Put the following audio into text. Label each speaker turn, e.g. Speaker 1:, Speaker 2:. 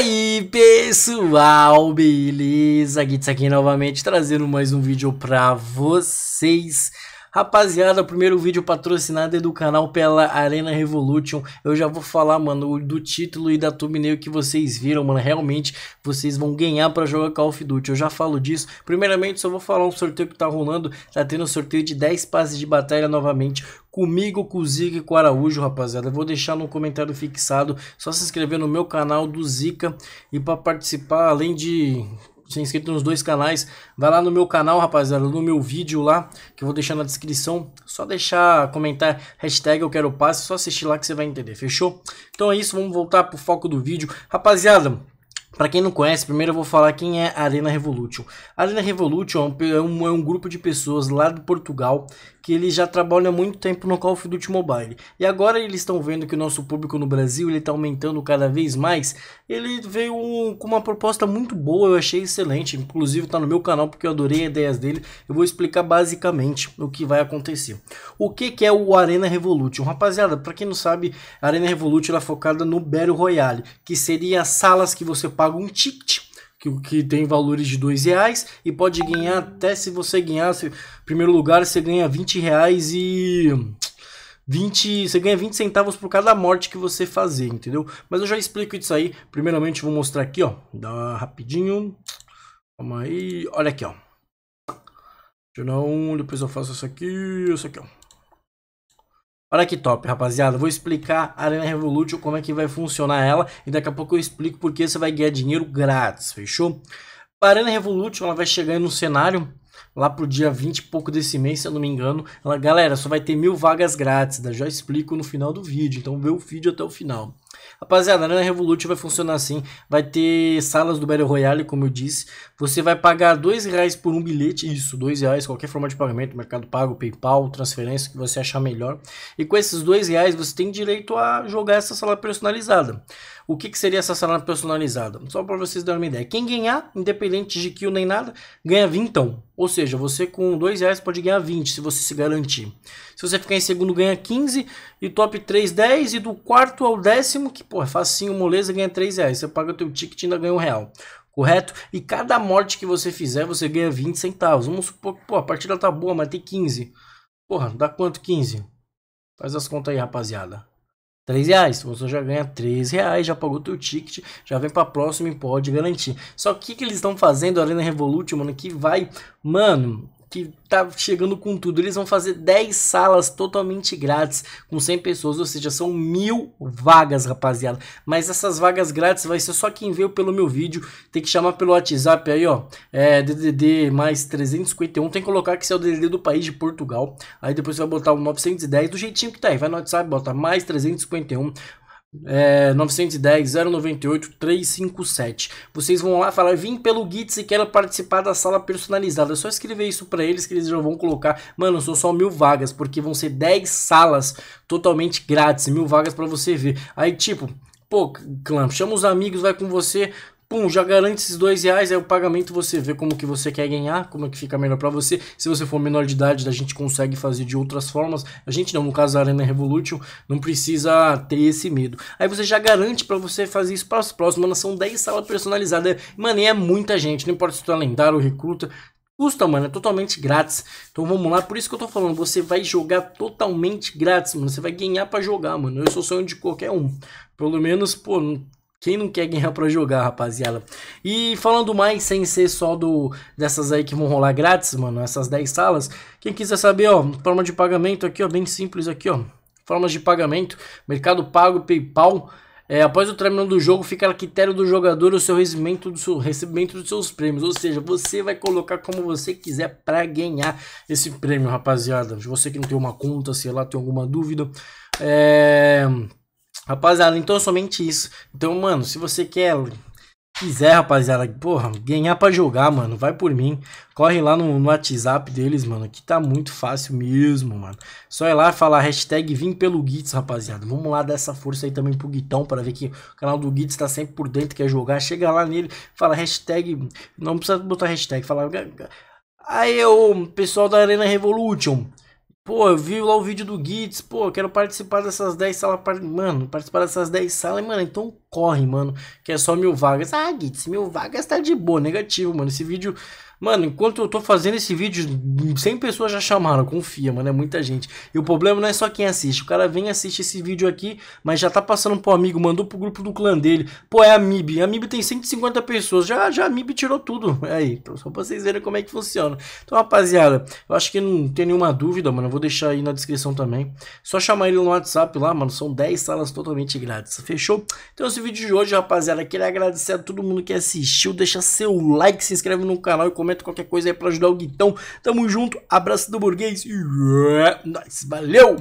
Speaker 1: aí pessoal, beleza? Gitz aqui novamente trazendo mais um vídeo pra vocês Rapaziada, o primeiro vídeo patrocinado é do canal pela Arena Revolution. Eu já vou falar, mano, do título e da thumbnail que vocês viram, mano. Realmente, vocês vão ganhar pra jogar Call of Duty. Eu já falo disso. Primeiramente, só vou falar um sorteio que tá rolando. Tá tendo um sorteio de 10 passes de batalha novamente comigo, com o Zica e com o Araújo, rapaziada. Eu vou deixar no comentário fixado. Só se inscrever no meu canal do Zica. E para participar, além de se inscrito nos dois canais, vai lá no meu canal, rapaziada, no meu vídeo lá, que eu vou deixar na descrição. Só deixar, comentar, hashtag eu quero passe, só assistir lá que você vai entender, fechou? Então é isso, vamos voltar pro foco do vídeo. Rapaziada, para quem não conhece, primeiro eu vou falar quem é a Arena Revolution. A Arena Revolution é um, é um é grupo de pessoas lá do Portugal que ele já trabalha há muito tempo no Call of Duty Mobile. E agora eles estão vendo que o nosso público no Brasil ele está aumentando cada vez mais. Ele veio um, com uma proposta muito boa, eu achei excelente. Inclusive está no meu canal porque eu adorei as ideias dele. Eu vou explicar basicamente o que vai acontecer. O que, que é o Arena Revolution? Rapaziada, para quem não sabe, a Arena Revolution é focada no Battle Royale, que seria as salas que você paga um ticket que, que tem valores de dois reais e pode ganhar até se você ganhar se, primeiro lugar você ganha 20 reais e 20, você ganha 20 centavos por cada morte que você fazer, entendeu? Mas eu já explico isso aí. Primeiramente, vou mostrar aqui, ó. Dá rapidinho. vamos aí. Olha aqui, ó. Deixa eu um, Depois eu faço isso aqui. Isso aqui, ó. Olha que top, rapaziada. Vou explicar a Arena Revolution, como é que vai funcionar ela. E daqui a pouco eu explico porque você vai ganhar dinheiro grátis, fechou? A Arena Revolution ela vai chegar no cenário lá pro dia 20 e pouco desse mês, se eu não me engano. Ela, galera, só vai ter mil vagas grátis, né? já explico no final do vídeo, então vê o vídeo até o final. Rapaziada, a Arena Revolut vai funcionar assim. Vai ter salas do Battle Royale, como eu disse. Você vai pagar dois reais por um bilhete. Isso, dois reais, qualquer forma de pagamento, mercado pago, PayPal, transferência, que você achar melhor. E com esses dois reais, você tem direito a jogar essa sala personalizada. O que, que seria essa sala personalizada? Só para vocês darem uma ideia. Quem ganhar, independente de kill nem nada, ganha vintão. Ou seja, você com dois reais pode ganhar 20 se você se garantir. Se você ficar em segundo, ganha 15. E top 3, 10. E do quarto ao décimo, que pô, é facinho, moleza, ganha 3 reais. Você paga o teu ticket e ainda ganha um real. Correto? E cada morte que você fizer, você ganha 20 centavos. Vamos supor que pô, a partida tá boa, mas tem 15. Porra, dá quanto 15? Faz as contas aí, rapaziada. 3 reais. Você já ganha 3 reais, já pagou teu ticket, já vem pra próxima e pode garantir. Só que o que eles estão fazendo ali na Revolut, mano, que vai... Mano, que tá chegando com tudo. Eles vão fazer 10 salas totalmente grátis, com 100 pessoas, ou seja, são mil vagas, rapaziada. Mas essas vagas grátis vai ser só quem veio pelo meu vídeo, tem que chamar pelo WhatsApp aí, ó, é DDD mais 351, tem que colocar que você é o DDD do país de Portugal, aí depois você vai botar o 910 do jeitinho que tá aí, vai no WhatsApp, bota mais 351, é, 910 098 357. Vocês vão lá falar: vim pelo Gits e quero participar da sala personalizada. É só escrever isso para eles que eles já vão colocar. Mano, são só mil vagas, porque vão ser 10 salas totalmente grátis, mil vagas para você ver. Aí, tipo, pô, clã, chama os amigos, vai com você, pum, já garante esses dois reais, aí o pagamento você vê como que você quer ganhar, como é que fica melhor para você. Se você for menor de idade, a gente consegue fazer de outras formas. A gente não, no caso da Arena Revolution, não precisa ter esse medo. Aí você já garante para você fazer isso para as próximas, mano, são 10 salas personalizadas. Mano, e é muita gente, não importa se tu é lendário ou recruta, custa, mano, é totalmente grátis. Então vamos lá, por isso que eu tô falando, você vai jogar totalmente grátis, mano. Você vai ganhar para jogar, mano. Eu sou sonho de qualquer um. Pelo menos, pô, quem não quer ganhar para jogar, rapaziada? E falando mais, sem ser só do dessas aí que vão rolar grátis, mano, essas 10 salas. Quem quiser saber, ó, forma de pagamento aqui, ó, bem simples aqui, ó. Formas de pagamento, Mercado Pago, PayPal. É, após o término do jogo, fica a critério do jogador o seu recebimento, do seu, recebimento dos seus prêmios. Ou seja, você vai colocar como você quiser para ganhar esse prêmio, rapaziada. Se você que não tem uma conta, sei lá, tem alguma dúvida. É... Rapaziada, então é somente isso. Então, mano, se você quer quiser, rapaziada, porra, ganhar para jogar, mano, vai por mim. Corre lá no, no, WhatsApp deles, mano, que tá muito fácil mesmo, mano. Só ir lá falar hashtag vim pelo Gits, rapaziada. Vamos lá dar essa força aí também pro Guitão para ver que o canal do Gits tá sempre por dentro, quer jogar. Chega lá nele, fala hashtag, não precisa botar hashtag, fala... Aí, o pessoal da Arena Revolution... Pô, eu vi lá o vídeo do Gits, pô, quero participar dessas 10 salas. Mano, participar dessas 10 salas, mano, então corre, mano, que é só mil vagas. Ah, Gitz, mil vagas tá de boa, negativo, mano. Esse vídeo. Mano, enquanto eu tô fazendo esse vídeo, 100 pessoas já chamaram, confia, mano, é muita gente. E o problema não é só quem assiste, o cara vem e assiste esse vídeo aqui, mas já tá passando pro amigo, mandou pro grupo do clã dele. Pô, é a MIB, a MIB tem 150 pessoas, já, já a MIB tirou tudo. É aí, então, só pra vocês verem como é que funciona. Então, rapaziada, eu acho que não tem nenhuma dúvida, mano, eu vou deixar aí na descrição também. Só chamar ele no WhatsApp lá, mano, são 10 salas totalmente grátis, fechou? Então, se esse vídeo de hoje, rapaziada. Queria agradecer a todo mundo que assistiu. Deixa seu like, se inscreve no canal e comenta qualquer coisa aí pra ajudar o Guitão. Tamo junto, abraço do burguês e... É Nós, valeu!